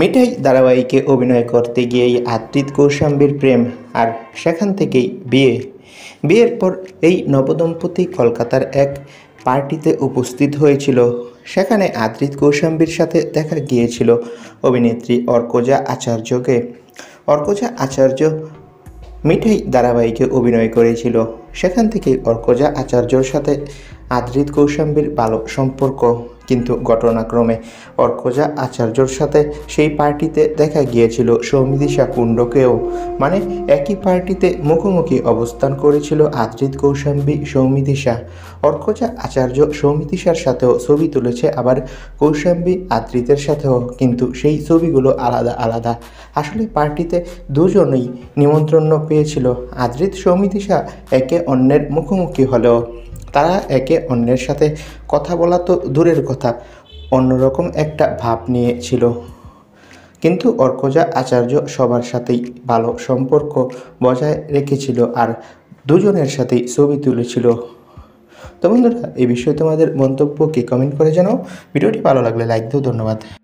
মিঠাই ধারাবাহিকে অভিনয় করতে গিয়েই আত্রিত কৌশাম্বীর প্রেম আর সেখান থেকেই বিয়ে বিয়ের পর এই নবদম্পতি কলকাতার এক পার্টিতে উপস্থিত হয়েছিল সেখানে আদ্রিত কৌশাম্বীর সাথে দেখা গিয়েছিল অভিনেত্রী অর্কজা আচার্যকে অর্কজা আচার্য মিঠাই ধারাবাহিকে অভিনয় করেছিল সেখান থেকে অর্কজা আচার্যর সাথে আদ্রিত কৌশাম্বীর ভালো সম্পর্ক কিন্তু ঘটনাক্রমে অর্কজা আচার্যর সাথে সেই পার্টিতে দেখা গিয়েছিল সৌমিদিশা কুণ্ডকেও মানে একই পার্টিতে মুখোমুখি অবস্থান করেছিল আদ্রিত কৌশাম্বী সৌমিদিশা অর্কজা আচার্য সৌমিদিশার সাথেও ছবি তুলেছে আবার কৌশাম্বী আদ্রিতের সাথেও কিন্তু সেই ছবিগুলো আলাদা আলাদা আসলে পার্টিতে দুজনেই নিমন্ত্রণ পেয়েছিল আদ্রিত সৌমিদিশা একে অন্যের মুখোমুখি হলেও তারা একে অন্যের সাথে কথা বলা তো দূরের কথা অন্যরকম একটা ভাব নিয়েছিল কিন্তু অর্কজা আচার্য সবার সাথেই ভালো সম্পর্ক বজায় রেখেছিল আর দুজনের সাথেই ছবি তুলেছিল তো বন্ধুরা এই বিষয়ে তোমাদের মন্তব্য কি কমেন্ট করে জানাও ভিডিওটি ভালো লাগলে লাইক দিও ধন্যবাদ